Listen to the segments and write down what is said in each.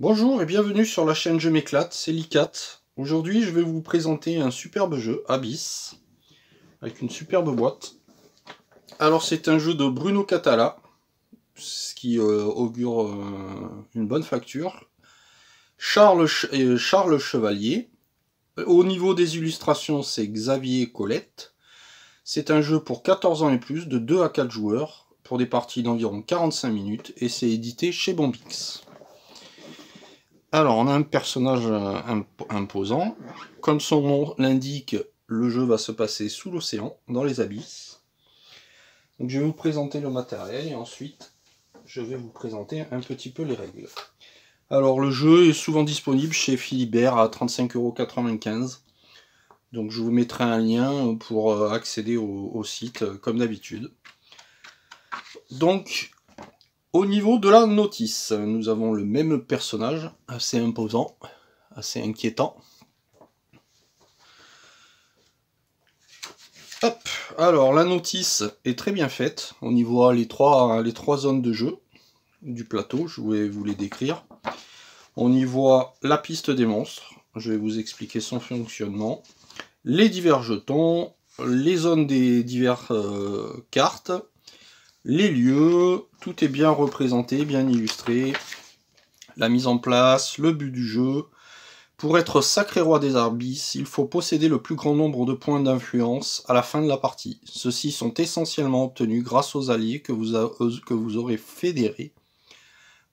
Bonjour et bienvenue sur la chaîne Je m'éclate, c'est Licat. Aujourd'hui je vais vous présenter un superbe jeu, Abyss, avec une superbe boîte. Alors c'est un jeu de Bruno Catala, ce qui euh, augure euh, une bonne facture. Charles, euh, Charles Chevalier. Au niveau des illustrations, c'est Xavier Colette. C'est un jeu pour 14 ans et plus, de 2 à 4 joueurs, pour des parties d'environ 45 minutes, et c'est édité chez Bombix. Alors, on a un personnage euh, imposant. Comme son nom l'indique, le jeu va se passer sous l'océan, dans les abysses. Donc, je vais vous présenter le matériel et ensuite, je vais vous présenter un petit peu les règles. Alors, le jeu est souvent disponible chez Philibert à 35,95€. Donc, je vous mettrai un lien pour euh, accéder au, au site, euh, comme d'habitude. Donc, au niveau de la notice, nous avons le même personnage, assez imposant, assez inquiétant. Hop, alors la notice est très bien faite. On y voit les trois, les trois zones de jeu du plateau, je vais vous les décrire. On y voit la piste des monstres, je vais vous expliquer son fonctionnement. Les divers jetons, les zones des diverses euh, cartes, les lieux, tout est bien représenté, bien illustré, la mise en place, le but du jeu. Pour être sacré roi des arbis, il faut posséder le plus grand nombre de points d'influence à la fin de la partie. Ceux-ci sont essentiellement obtenus grâce aux alliés que vous, euh, que vous aurez fédérés,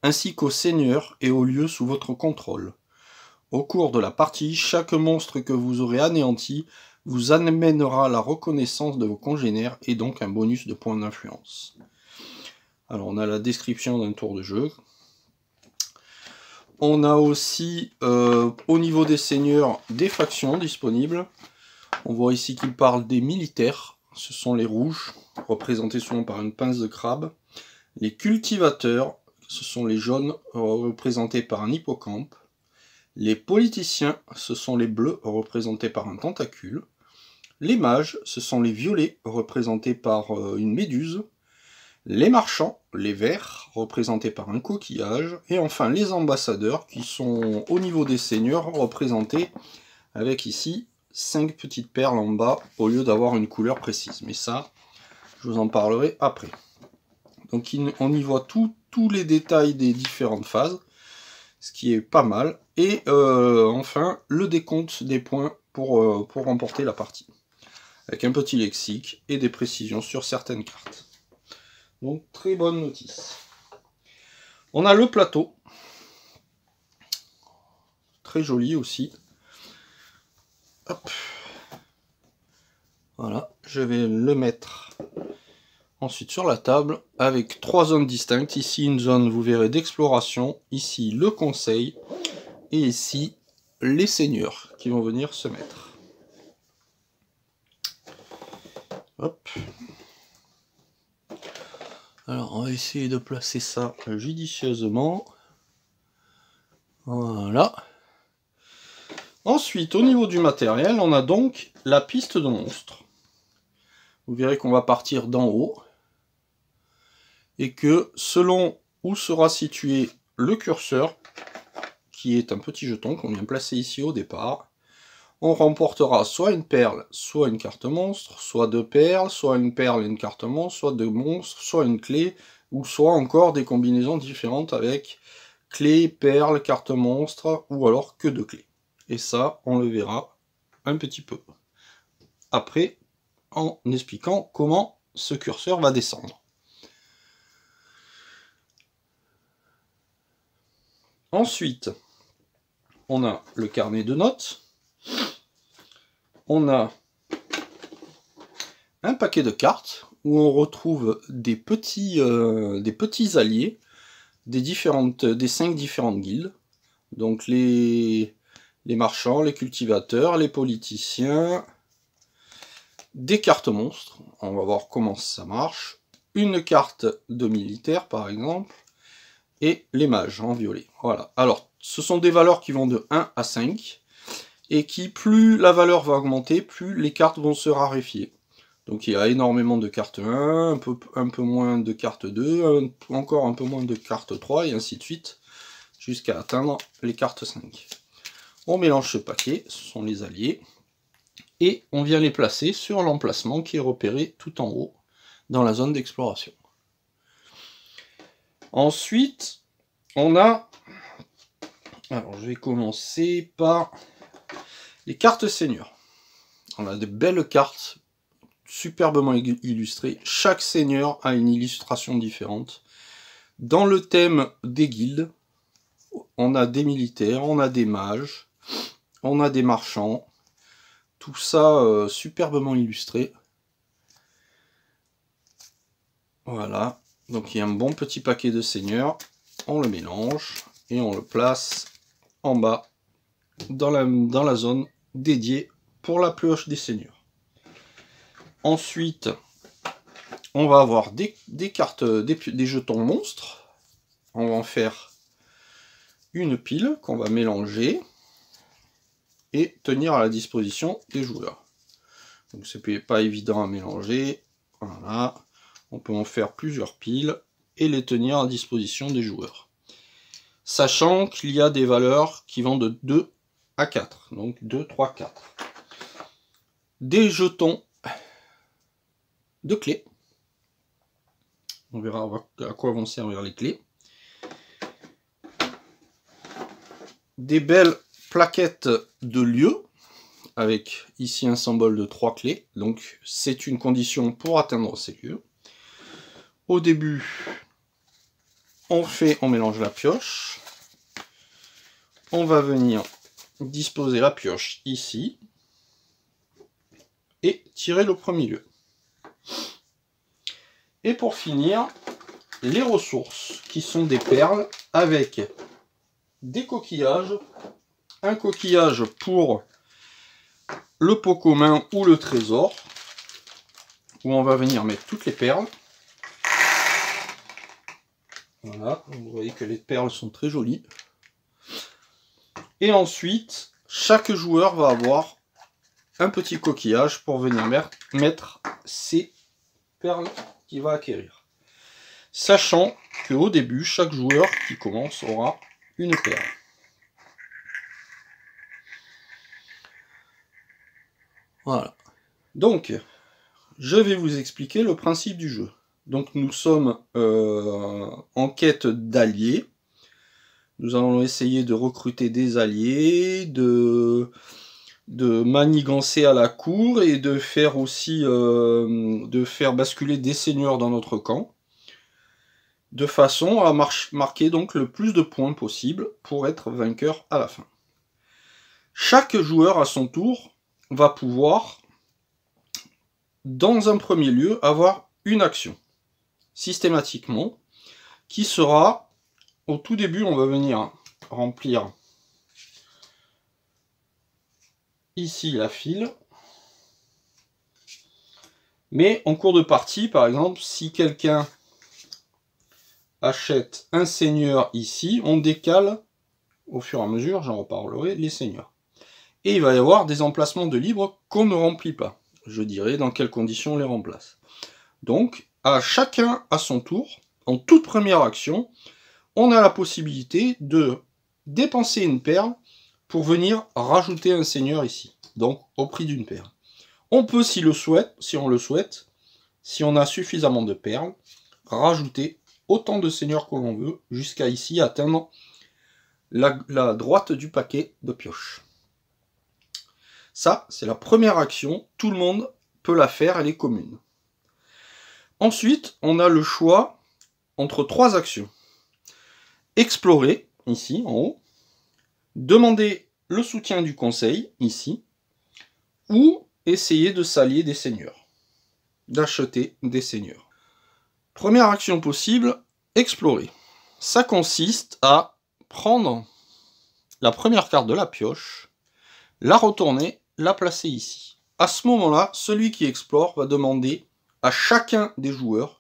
ainsi qu'aux seigneurs et aux lieux sous votre contrôle. Au cours de la partie, chaque monstre que vous aurez anéanti vous amènera la reconnaissance de vos congénères et donc un bonus de points d'influence. Alors on a la description d'un tour de jeu. On a aussi euh, au niveau des seigneurs des factions disponibles. On voit ici qu'il parle des militaires. Ce sont les rouges, représentés souvent par une pince de crabe. Les cultivateurs, ce sont les jaunes, représentés par un hippocampe. Les politiciens, ce sont les bleus, représentés par un tentacule. Les mages, ce sont les violets, représentés par euh, une méduse. Les marchands, les verts, représentés par un coquillage. Et enfin, les ambassadeurs, qui sont au niveau des seigneurs, représentés avec ici cinq petites perles en bas, au lieu d'avoir une couleur précise. Mais ça, je vous en parlerai après. Donc on y voit tous les détails des différentes phases, ce qui est pas mal. Et euh, enfin, le décompte des points pour euh, remporter la partie avec un petit lexique et des précisions sur certaines cartes. Donc très bonne notice. On a le plateau, très joli aussi. Voilà, je vais le mettre ensuite sur la table avec trois zones distinctes. Ici une zone, vous verrez, d'exploration, ici le conseil, et ici les seigneurs qui vont venir se mettre. Alors, on va essayer de placer ça judicieusement. Voilà. Ensuite, au niveau du matériel, on a donc la piste de monstre. Vous verrez qu'on va partir d'en haut. Et que selon où sera situé le curseur, qui est un petit jeton qu'on vient placer ici au départ, on remportera soit une perle, soit une carte monstre, soit deux perles, soit une perle et une carte monstre, soit deux monstres, soit une clé, ou soit encore des combinaisons différentes avec clé, perle, carte monstre, ou alors que deux clés. Et ça, on le verra un petit peu. Après, en expliquant comment ce curseur va descendre. Ensuite, on a le carnet de notes on a un paquet de cartes où on retrouve des petits, euh, des petits alliés des, différentes, des cinq différentes guildes. Donc les, les marchands, les cultivateurs, les politiciens, des cartes monstres, on va voir comment ça marche, une carte de militaire par exemple, et les mages en violet. Voilà. Alors, ce sont des valeurs qui vont de 1 à 5 et qui, plus la valeur va augmenter, plus les cartes vont se raréfier. Donc il y a énormément de cartes 1, un peu, un peu moins de cartes 2, encore un peu moins de cartes 3, et ainsi de suite, jusqu'à atteindre les cartes 5. On mélange ce paquet, ce sont les alliés, et on vient les placer sur l'emplacement qui est repéré tout en haut, dans la zone d'exploration. Ensuite, on a... Alors je vais commencer par les cartes seigneurs. On a de belles cartes, superbement illustrées. Chaque seigneur a une illustration différente. Dans le thème des guildes, on a des militaires, on a des mages, on a des marchands. Tout ça euh, superbement illustré. Voilà. Donc il y a un bon petit paquet de seigneurs. On le mélange et on le place en bas dans la, dans la zone dédié pour la pioche des seigneurs. Ensuite, on va avoir des, cartes, des, jetons monstres. On va en faire une pile qu'on va mélanger et tenir à la disposition des joueurs. Donc c'est pas évident à mélanger. Voilà. On peut en faire plusieurs piles et les tenir à disposition des joueurs. Sachant qu'il y a des valeurs qui vont de 2 à 4. Donc 2, 3, 4. Des jetons de clés. On verra à quoi vont servir les clés. Des belles plaquettes de lieux avec ici un symbole de trois clés. Donc c'est une condition pour atteindre ces lieux. Au début, on fait, on mélange la pioche. On va venir disposer la pioche ici et tirer le premier lieu. Et pour finir, les ressources qui sont des perles avec des coquillages, un coquillage pour le pot commun ou le trésor, où on va venir mettre toutes les perles. Voilà, vous voyez que les perles sont très jolies. Et ensuite, chaque joueur va avoir un petit coquillage pour venir mettre ses perles qu'il va acquérir. Sachant qu'au début, chaque joueur qui commence aura une perle. Voilà. Donc, je vais vous expliquer le principe du jeu. Donc nous sommes euh, en quête d'alliés nous allons essayer de recruter des alliés, de, de manigancer à la cour et de faire aussi euh, de faire basculer des seigneurs dans notre camp, de façon à marquer donc le plus de points possible pour être vainqueur à la fin. Chaque joueur à son tour va pouvoir, dans un premier lieu, avoir une action systématiquement qui sera au tout début, on va venir remplir ici la file. Mais en cours de partie, par exemple, si quelqu'un achète un seigneur ici, on décale au fur et à mesure, j'en reparlerai, les seigneurs. Et il va y avoir des emplacements de libre qu'on ne remplit pas. Je dirai dans quelles conditions on les remplace. Donc, à chacun à son tour, en toute première action, on a la possibilité de dépenser une perle pour venir rajouter un seigneur ici, donc au prix d'une perle. On peut, si, le souhaite, si on le souhaite, si on a suffisamment de perles, rajouter autant de seigneurs que l'on veut, jusqu'à ici atteindre la, la, droite du paquet de pioche. Ça, c'est la première action, tout le monde peut la faire, elle est commune. Ensuite, on a le choix entre trois actions explorer, ici en haut, demander le soutien du conseil, ici, ou essayer de s'allier des seigneurs, d'acheter des seigneurs. Première action possible, explorer. Ça consiste à prendre la première carte de la pioche, la retourner, la placer ici. À ce moment-là, celui qui explore va demander à chacun des joueurs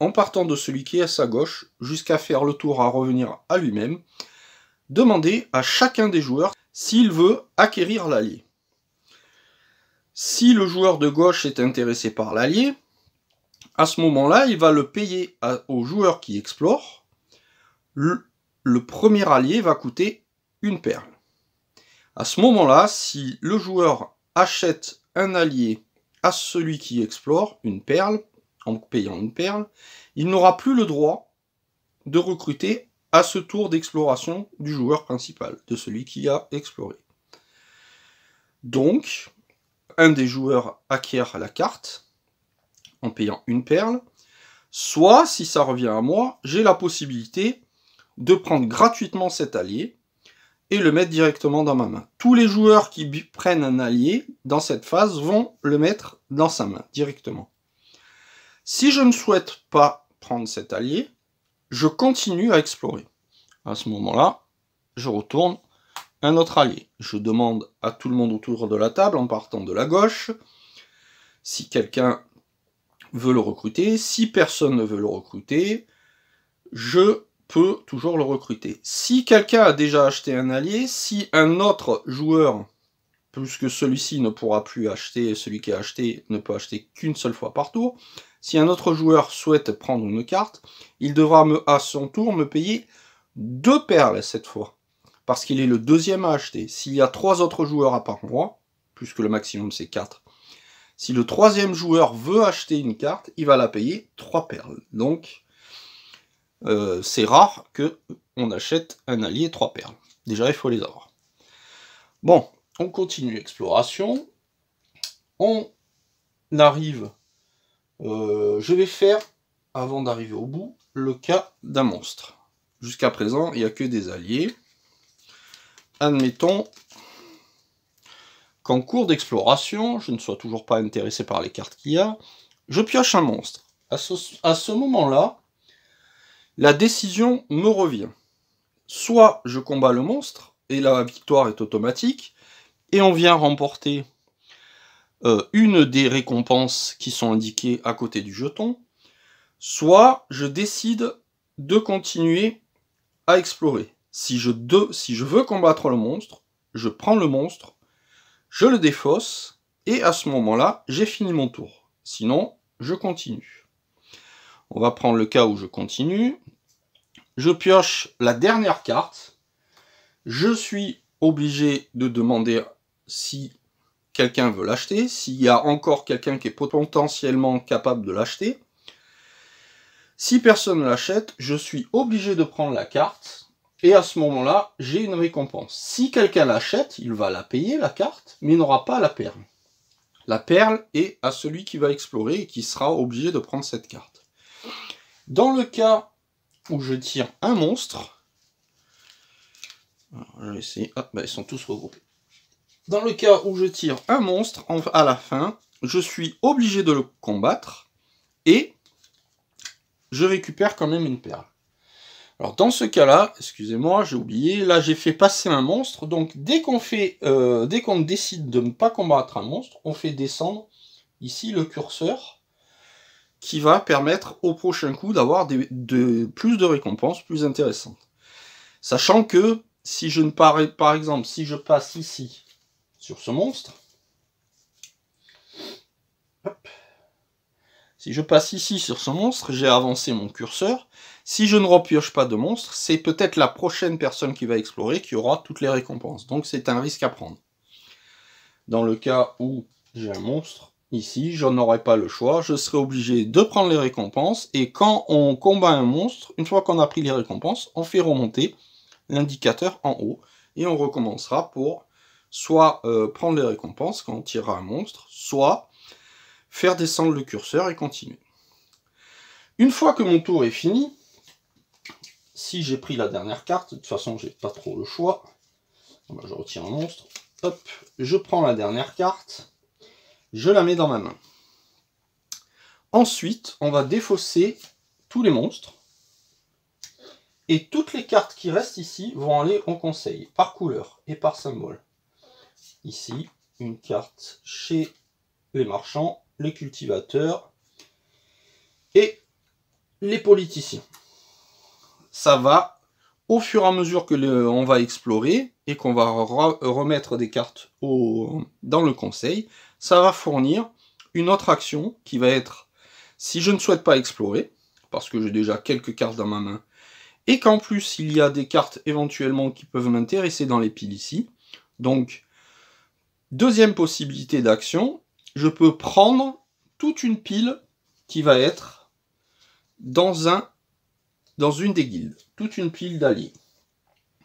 en partant de celui qui est à sa gauche jusqu'à faire le tour à revenir à lui-même, demander à chacun des joueurs s'il veut acquérir l'allié. Si le joueur de gauche est intéressé par l'allié, à ce moment-là, il va le payer au joueur qui explore. le premier allié va coûter une perle. À ce moment-là, si le joueur achète un allié à celui qui explore, une perle, en payant une perle, il n'aura plus le droit de recruter à ce tour d'exploration du joueur principal, de celui qui a exploré. Donc, un des joueurs acquiert la carte en payant une perle, soit, si ça revient à moi, j'ai la possibilité de prendre gratuitement cet allié et le mettre directement dans ma main. Tous les joueurs qui prennent un allié dans cette phase vont le mettre dans sa main directement. Si je ne souhaite pas prendre cet allié, je continue à explorer. À ce moment-là, je retourne un autre allié. Je demande à tout le monde autour de la table, en partant de la gauche, si quelqu'un veut le recruter. Si personne ne veut le recruter, je peux toujours le recruter. Si quelqu'un a déjà acheté un allié, si un autre joueur, puisque celui-ci ne pourra plus acheter, celui qui a acheté ne peut acheter qu'une seule fois par tour, si un autre joueur souhaite prendre une carte, il devra à son tour me payer deux perles cette fois, parce qu'il est le deuxième à acheter. S'il y a trois autres joueurs à part moi, puisque le maximum c'est quatre, si le troisième joueur veut acheter une carte, il va la payer trois perles. Donc, euh, c'est rare que on achète un allié trois perles. Déjà, il faut les avoir. Bon, on continue l'exploration. On arrive euh, je vais faire, avant d'arriver au bout, le cas d'un monstre. Jusqu'à présent, il n'y a que des alliés. Admettons qu'en cours d'exploration, je ne sois toujours pas intéressé par les cartes qu'il y a, je pioche un monstre. À à ce moment-là, la décision me revient. Soit je combats le monstre, et la victoire est automatique, et on vient remporter euh, une des récompenses qui sont indiquées à côté du jeton, soit je décide de continuer à explorer. Si je, dois, si je veux combattre le monstre, je prends le monstre, je le défausse, et à ce moment-là, j'ai fini mon tour. Sinon, je continue. On va prendre le cas où je continue. Je pioche la dernière carte. Je suis obligé de demander si quelqu'un veut l'acheter, s'il y a encore quelqu'un qui est potentiellement capable de l'acheter. Si personne ne l'achète, je suis obligé de prendre la carte et à ce moment-là, j'ai une récompense. Si quelqu'un l'achète, il va la payer, la carte, mais n'aura pas la perle. La perle est à celui qui va explorer et qui sera obligé de prendre cette carte. Dans le cas où je tire un monstre, je vais essayer, ah, ils sont tous regroupés. Dans le cas où je tire un monstre, à la fin, je suis obligé de le combattre et je récupère quand même une perle. Alors dans ce cas-là, excusez-moi, j'ai oublié, là j'ai fait passer un monstre, donc dès qu'on fait, euh, dès qu'on décide de ne pas combattre un monstre, on fait descendre ici le curseur qui va permettre au prochain coup d'avoir de, plus de récompenses plus intéressantes. Sachant que si je ne parais, par exemple, si je passe ici sur ce monstre. Si je passe ici sur ce monstre, j'ai avancé mon curseur. Si je ne repioche pas de monstre, c'est peut-être la prochaine personne qui va explorer qui aura toutes les récompenses. Donc c'est un risque à prendre. Dans le cas où j'ai un monstre, ici, je n'aurai pas le choix. Je serai obligé de prendre les récompenses. Et quand on combat un monstre, une fois qu'on a pris les récompenses, on fait remonter l'indicateur en haut. Et on recommencera pour soit euh, prendre les récompenses quand on tirera un monstre, soit faire descendre le curseur et continuer. Une fois que mon tour est fini, si j'ai pris la dernière carte, de toute façon j'ai pas trop le choix, bah, je retire un monstre, hop, je prends la dernière carte, je la mets dans ma main. Ensuite, on va défausser tous les monstres, et toutes les cartes qui restent ici vont aller en conseil, par couleur et par symbole ici une carte chez les marchands, les cultivateurs et les politiciens. Ça va, au fur et à mesure que on va explorer et qu'on va remettre des cartes dans le conseil, ça va fournir une autre action qui va être, si je ne souhaite pas explorer, parce que j'ai déjà quelques cartes dans ma main, et qu'en plus il y a des cartes éventuellement qui peuvent m'intéresser dans les piles ici, donc Deuxième possibilité d'action, je peux prendre toute une pile qui va être dans, un, dans une des guildes, toute une pile d'alliés.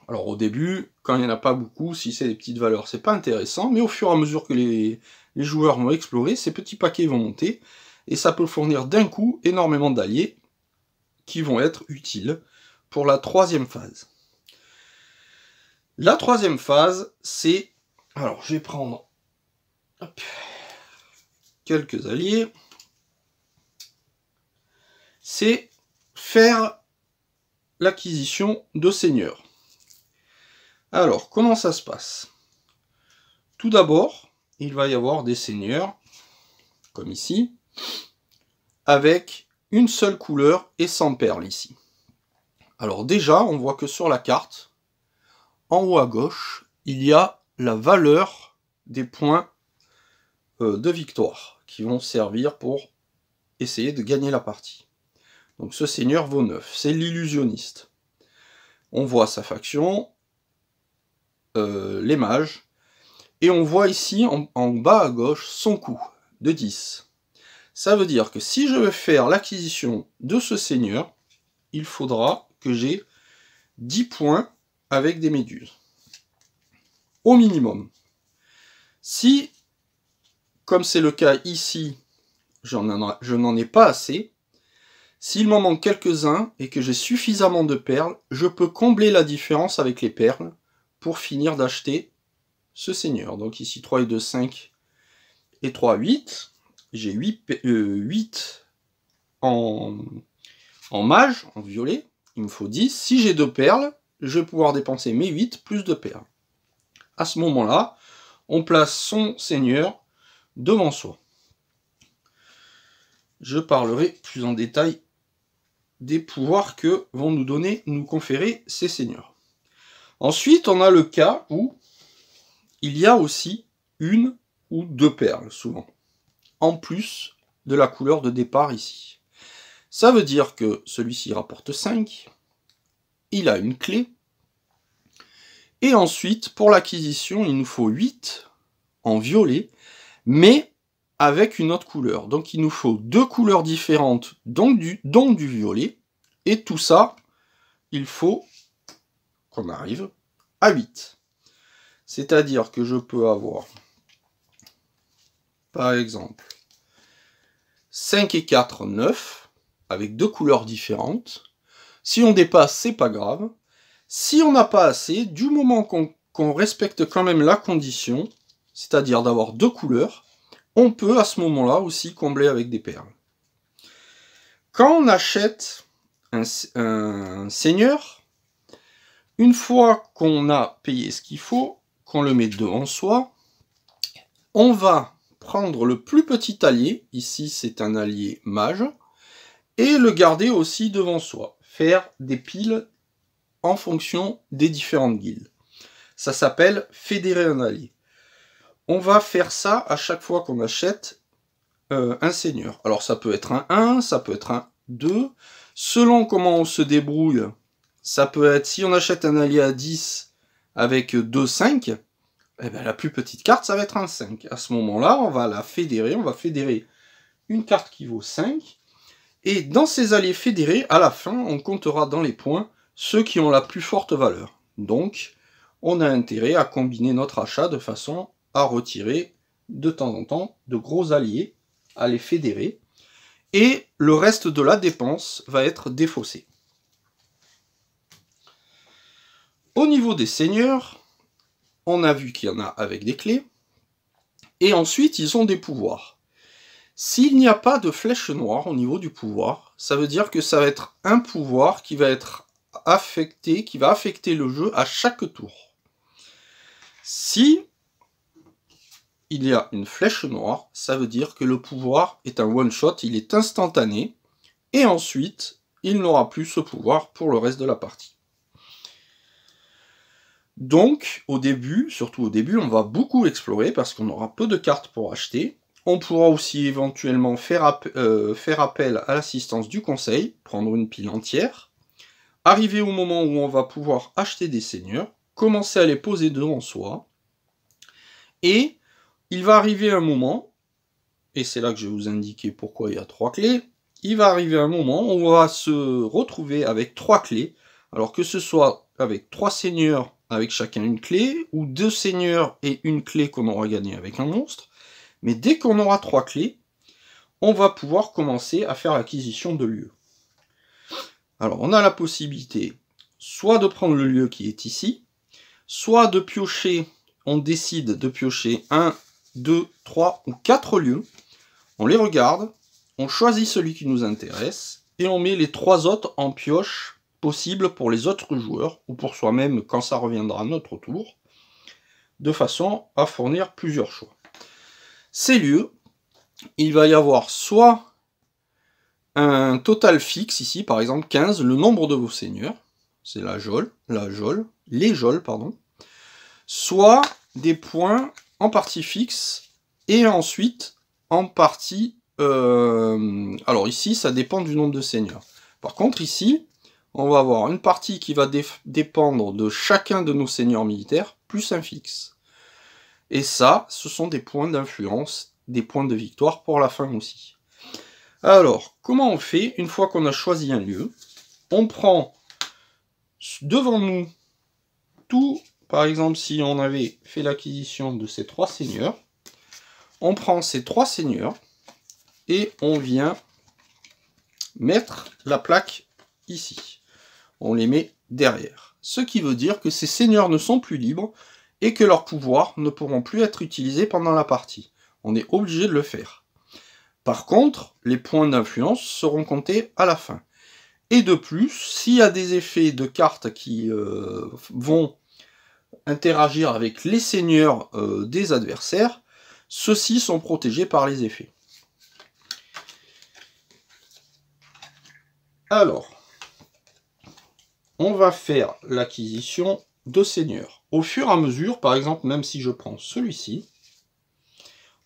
Alors au début, quand il n'y en a pas beaucoup, si c'est des petites valeurs, c'est pas intéressant, mais au fur et à mesure que les, les joueurs vont explorer, ces petits paquets vont monter, et ça peut fournir d'un coup énormément d'alliés qui vont être utiles pour la troisième phase. La troisième phase, c'est alors, je vais prendre quelques alliés. C'est faire l'acquisition de seigneurs. Alors, comment ça se passe Tout d'abord, il va y avoir des seigneurs, comme ici, avec une seule couleur et sans perles ici. Alors déjà, on voit que sur la carte, en haut à gauche, il y a la valeur des points euh, de victoire qui vont servir pour essayer de gagner la partie. Donc ce seigneur vaut 9, c'est l'illusionniste. On voit sa faction, euh, les mages, et on voit ici en, en bas à gauche son coût de 10. Ça veut dire que si je veux faire l'acquisition de ce seigneur, il faudra que j'ai 10 points avec des méduses au minimum. Si, comme c'est le cas ici, je n'en ai pas assez, s'il m'en manque quelques-uns et que j'ai suffisamment de perles, je peux combler la différence avec les perles pour finir d'acheter ce seigneur. Donc ici 3 et 2, 5 et 3, 8. J'ai 8, 8 euh, en, en mage, en violet. Il me faut 10. Si j'ai deux perles, je vais pouvoir dépenser mes 8 plus 2 perles à ce moment-là, on place son seigneur devant soi. Je parlerai plus en détail des pouvoirs que vont nous donner, nous conférer ces seigneurs. Ensuite, on a le cas où il y a aussi une ou deux perles, souvent, en plus de la couleur de départ ici. Ça veut dire que celui-ci rapporte 5, il a une clé, et ensuite, pour l'acquisition, il nous faut 8 en violet, mais avec une autre couleur. Donc il nous faut deux couleurs différentes, donc du, du violet. Et tout ça, il faut qu'on arrive à 8. C'est-à-dire que je peux avoir, par exemple, 5 et 4, 9, avec deux couleurs différentes. Si on dépasse, c'est pas grave. Si on n'a pas assez, du moment qu'on respecte quand même la condition, c'est-à-dire d'avoir deux couleurs, on peut à ce moment-là aussi combler avec des perles. Quand on achète un, seigneur, une fois qu'on a payé ce qu'il faut, qu'on le met devant soi, on va prendre le plus petit allié, ici c'est un allié mage, et le garder aussi devant soi, faire des piles en fonction des différentes guildes. Ça s'appelle fédérer un allié. On va faire ça à chaque fois qu'on achète euh, un seigneur. Alors ça peut être un 1, ça peut être un 2. Selon comment on se débrouille, ça peut être si on achète un allié à 10 avec 2, 5, bien, la plus petite carte, ça va être un 5. À ce moment-là, on va la fédérer, on va fédérer une carte qui vaut 5. Et dans ces alliés fédérés, à la fin, on comptera dans les points ceux qui ont la plus forte valeur. Donc, on a intérêt à combiner notre achat de façon à retirer de temps en temps de gros alliés, à les fédérer, et le reste de la dépense va être défaussé. Au niveau des seigneurs, on a vu qu'il y en a avec des clés, et ensuite ils ont des pouvoirs. S'il n'y a pas de flèche noire au niveau du pouvoir, ça veut dire que ça va être un pouvoir qui va être affecter, qui va affecter le jeu à chaque tour. Si il y a une flèche noire, ça veut dire que le pouvoir est un one-shot, il est instantané, et ensuite, il n'aura plus ce pouvoir pour le reste de la partie. Donc, au début, surtout au début, on va beaucoup explorer parce qu'on aura peu de cartes pour acheter. On pourra aussi éventuellement faire, euh, faire appel à l'assistance du conseil, prendre une pile entière arriver au moment où on va pouvoir acheter des seigneurs, commencer à les poser devant soi, et il va arriver un moment, et c'est là que je vais vous indiquer pourquoi il y a trois clés, il va arriver un moment où on va se retrouver avec trois clés, alors que ce soit avec trois seigneurs avec chacun une clé, ou deux seigneurs et une clé qu'on aura gagné avec un monstre, mais dès qu'on aura trois clés, on va pouvoir commencer à faire l'acquisition de lieux. Alors on a la possibilité soit de prendre le lieu qui est ici, soit de piocher, on décide de piocher 1, 2, 3 ou 4 lieux, on les regarde, on choisit celui qui nous intéresse, et on met les trois autres en pioche possible pour les autres joueurs, ou pour soi-même quand ça reviendra à notre tour, de façon à fournir plusieurs choix. Ces lieux, il va y avoir soit un total fixe ici, par exemple 15, le nombre de vos seigneurs, c'est la geôle, la geôle, les jolles, pardon, soit des points en partie fixe et ensuite en partie... Euh, alors ici, ça dépend du nombre de seigneurs. Par contre, ici, on va avoir une partie qui va dépendre de chacun de nos seigneurs militaires, plus un fixe. Et ça, ce sont des points d'influence, des points de victoire pour la fin aussi. Alors, comment on fait une fois qu'on a choisi un lieu On prend devant nous tout, par exemple, si on avait fait l'acquisition de ces trois seigneurs, on prend ces trois seigneurs et on vient mettre la plaque ici. On les met derrière. Ce qui veut dire que ces seigneurs ne sont plus libres et que leurs pouvoirs ne pourront plus être utilisés pendant la partie. On est obligé de le faire. Par contre, les points d'influence seront comptés à la fin. Et de plus, s'il y a des effets de cartes qui euh, vont interagir avec les seigneurs euh, des adversaires, ceux-ci sont protégés par les effets. Alors, on va faire l'acquisition de seigneurs. Au fur et à mesure, par exemple, même si je prends celui-ci,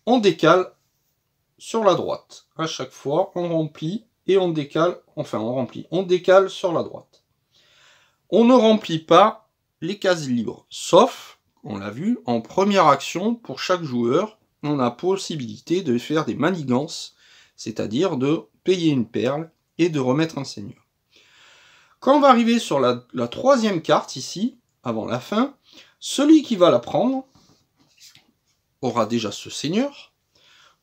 on décale sur la droite. À chaque fois, on remplit et on décale, enfin on remplit, on décale sur la droite. On ne remplit pas les cases libres, sauf, on l'a vu, en première action pour chaque joueur, on a possibilité de faire des manigances, c'est-à-dire de payer une perle et de remettre un seigneur. Quand on va arriver sur la troisième carte ici, avant la fin, celui qui va la prendre aura déjà ce seigneur,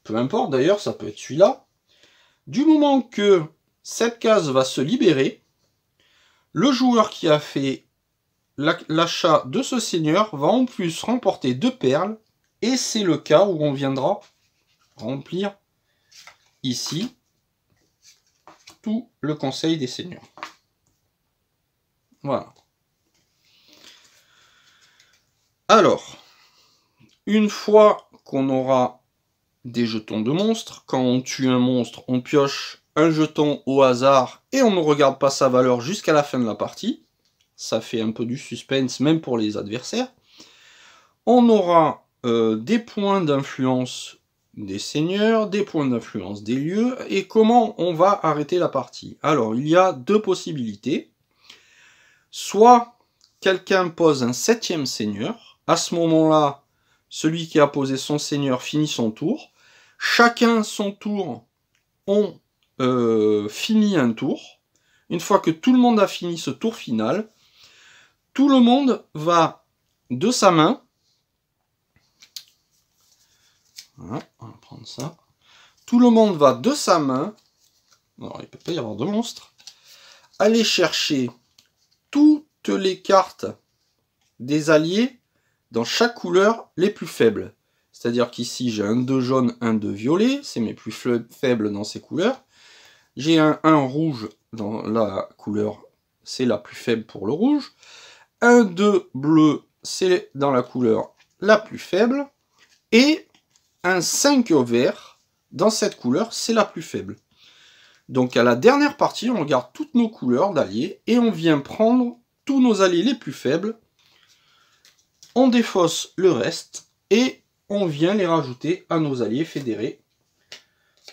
peu importe d'ailleurs, ça peut être celui-là. Du moment que cette case va se libérer, le joueur qui a fait l'achat de ce seigneur va en plus remporter deux perles, et c'est le cas où on viendra remplir ici tout le conseil des seigneurs. Voilà. Alors, une fois qu'on aura des jetons de monstres. Quand on tue un monstre, on pioche un jeton au hasard et on ne regarde pas sa valeur jusqu'à la fin de la partie. Ça fait un peu du suspense même pour les adversaires. On aura euh, des points d'influence des seigneurs, des points d'influence des lieux, et comment on va arrêter la partie. Alors, il y a deux possibilités. Soit quelqu'un pose un septième seigneur, à ce moment-là, celui qui a posé son seigneur finit son tour, Chacun son tour, on euh, finit un tour. Une fois que tout le monde a fini ce tour final, tout le monde va de sa main. prendre ça. Tout le monde va de sa main. il ne peut pas y avoir de monstre. Aller chercher toutes les cartes des alliés dans chaque couleur les plus faibles. C'est-à-dire qu'ici, j'ai un 2 jaune, un 2 violet, c'est mes plus faibles dans ces couleurs. J'ai un 1 rouge dans la couleur, c'est la plus faible pour le rouge. Un 2 bleu, c'est dans la couleur la plus faible. Et un 5 vert, dans cette couleur, c'est la plus faible. Donc à la dernière partie, on regarde toutes nos couleurs d'alliés et on vient prendre tous nos alliés les plus faibles. On défausse le reste et on vient les rajouter à nos alliés fédérés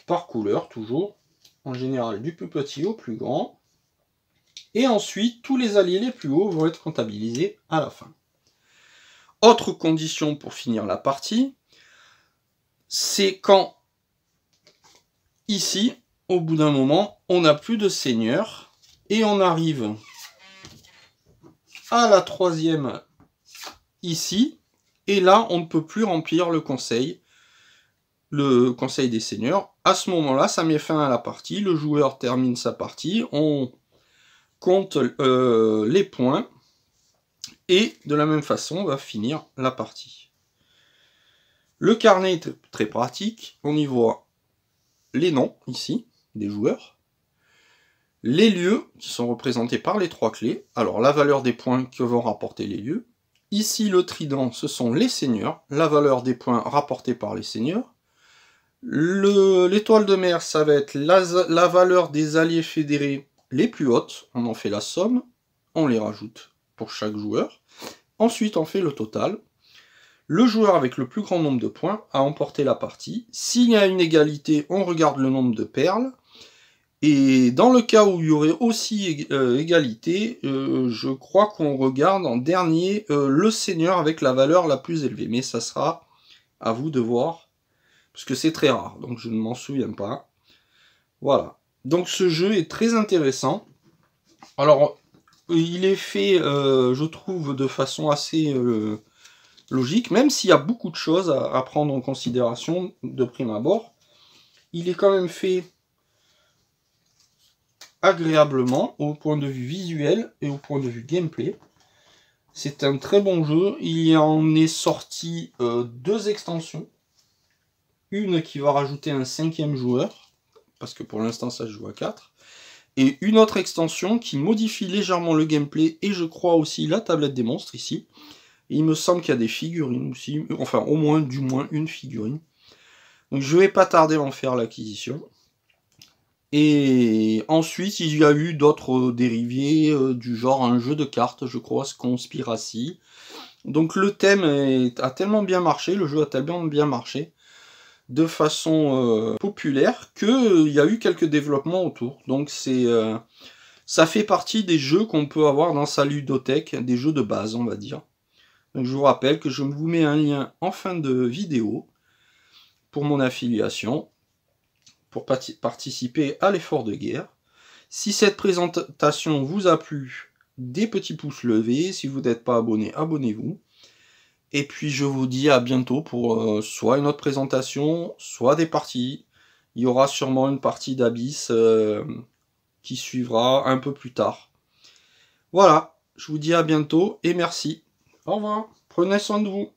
par couleur toujours, en général du plus petit au plus grand. Et ensuite, tous les alliés les plus hauts vont être comptabilisés à la fin. Autre condition pour finir la partie, c'est quand ici, au bout d'un moment, on n'a plus de seigneur et on arrive à la troisième ici, et là, on ne peut plus remplir le conseil, le conseil des seigneurs. À ce moment-là, ça met fin à la partie, le joueur termine sa partie, on compte euh, les points, et de la même façon, on va finir la partie. Le carnet est très pratique, on y voit les noms, ici, des joueurs, les lieux qui sont représentés par les trois clés, alors la valeur des points que vont rapporter les lieux, Ici, le trident, ce sont les seigneurs, la valeur des points rapportés par les seigneurs. L'étoile de mer, ça va être la, la valeur des alliés fédérés les plus hautes. On en fait la somme, on les rajoute pour chaque joueur. Ensuite, on fait le total. Le joueur avec le plus grand nombre de points a emporté la partie. S'il y a une égalité, on regarde le nombre de perles. Et dans le cas où il y aurait aussi euh, égalité, euh, je crois qu'on regarde en dernier euh, le seigneur avec la valeur la plus élevée. Mais ça sera à vous de voir, parce que c'est très rare, donc je ne m'en souviens pas. Voilà. Donc ce jeu est très intéressant. Alors, il est fait, je trouve, de façon assez logique, même s'il y a beaucoup de choses à prendre en considération de prime abord. Il est quand même fait agréablement au point de vue visuel et au point de vue gameplay. C'est un très bon jeu. Il en est sorti euh, deux extensions. Une qui va rajouter un cinquième joueur, parce que pour l'instant ça joue à 4. Et une autre extension qui modifie légèrement le gameplay et je crois aussi la tablette des monstres ici. il me semble qu'il y a des figurines aussi, enfin au moins du moins une figurine. Donc je vais pas tarder à en faire l'acquisition. Et ensuite, il y a eu d'autres dérivés euh, du genre un jeu de cartes, je crois, Conspiracy. Donc le thème a tellement bien marché, le jeu a tellement bien marché, de façon euh, populaire, qu'il euh, il y a eu quelques développements autour. Donc c'est, ça fait partie des jeux qu'on peut avoir dans sa ludothèque, des jeux de base, on va dire. je vous rappelle que je vous mets un lien en fin de vidéo pour mon affiliation pour participer à l'effort de guerre. Si cette présentation vous a plu, des petits pouces levés. Si vous n'êtes pas abonné, abonnez-vous. Et puis je vous dis à bientôt pour euh, soit une autre présentation, soit des parties. Il y aura sûrement une partie d'Abyss euh, qui suivra un peu plus tard. Voilà, je vous dis à bientôt et merci. Au revoir, prenez soin de vous.